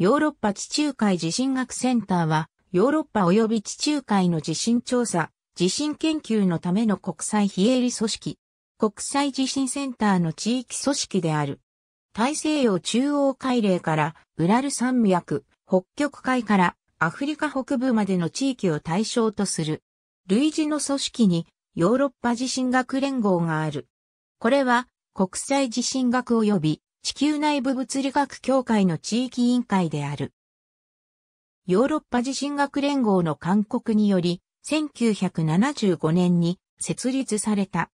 ヨーロッパ地中海地震学センターは、ヨーロッパ及び地中海の地震調査、地震研究のための国際非営利組織、国際地震センターの地域組織である。大西洋中央海嶺からウラル山脈、北極海からアフリカ北部までの地域を対象とする。類似の組織にヨーロッパ地震学連合がある。これは国際地震学及び地球内部物理学協会の地域委員会である。ヨーロッパ地震学連合の勧告により、1975年に設立された。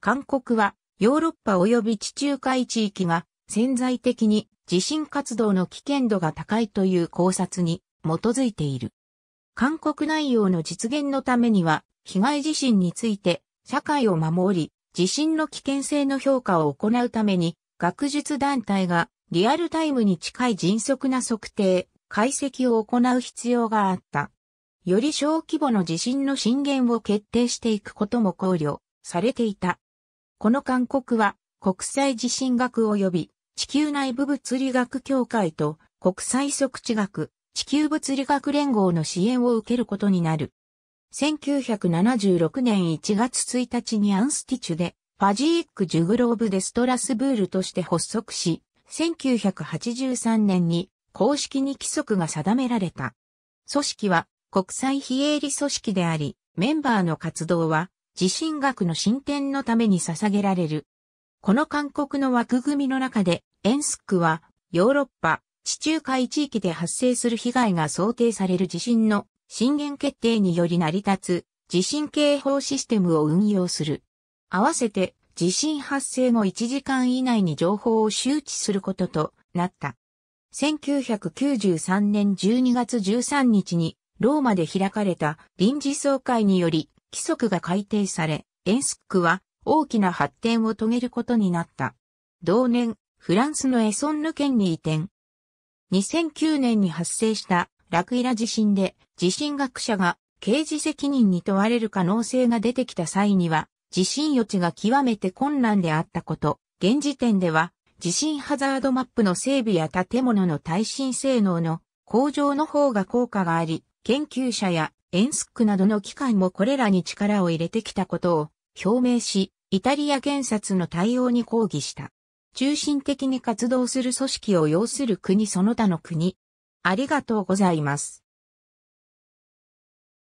勧告は、ヨーロッパ及び地中海地域が潜在的に地震活動の危険度が高いという考察に基づいている。勧告内容の実現のためには、被害地震について社会を守り、地震の危険性の評価を行うために学術団体がリアルタイムに近い迅速な測定、解析を行う必要があった。より小規模の地震の震源を決定していくことも考慮されていた。この勧告は国際地震学及び地球内部物理学協会と国際測地学、地球物理学連合の支援を受けることになる。1976年1月1日にアンスティチュでファジーック・ジュグローブ・デ・ストラスブールとして発足し、1983年に公式に規則が定められた。組織は国際非営利組織であり、メンバーの活動は地震学の進展のために捧げられる。この勧告の枠組みの中で、エンスクはヨーロッパ、地中海地域で発生する被害が想定される地震の震源決定により成り立つ地震警報システムを運用する。合わせて地震発生後1時間以内に情報を周知することとなった。1993年12月13日にローマで開かれた臨時総会により規則が改定され、エンスックは大きな発展を遂げることになった。同年、フランスのエソンヌ県に移転。2009年に発生したラクイラ地震で地震学者が刑事責任に問われる可能性が出てきた際には、地震予知が極めて困難であったこと、現時点では、地震ハザードマップの整備や建物の耐震性能の向上の方が効果があり、研究者やエンスックなどの機関もこれらに力を入れてきたことを表明し、イタリア検察の対応に抗議した。中心的に活動する組織を要する国その他の国。ありがとうございます。